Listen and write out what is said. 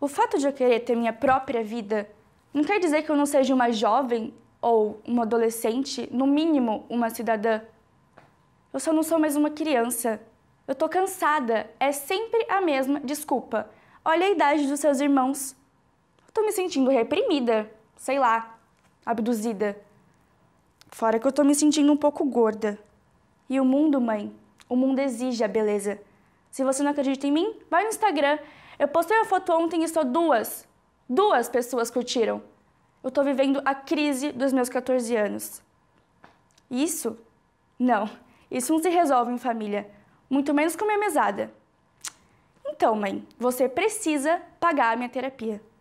O fato de eu querer ter minha própria vida não quer dizer que eu não seja uma jovem ou uma adolescente, no mínimo uma cidadã. Eu só não sou mais uma criança. Eu tô cansada, é sempre a mesma desculpa. Olha a idade dos seus irmãos. Eu tô me sentindo reprimida, sei lá, abduzida. Fora que eu tô me sentindo um pouco gorda. E o mundo, mãe, o mundo exige a beleza. Se você não acredita em mim, vai no Instagram eu postei a foto ontem e só duas, duas pessoas curtiram. Eu estou vivendo a crise dos meus 14 anos. Isso? Não, isso não se resolve em família, muito menos com minha mesada. Então, mãe, você precisa pagar a minha terapia.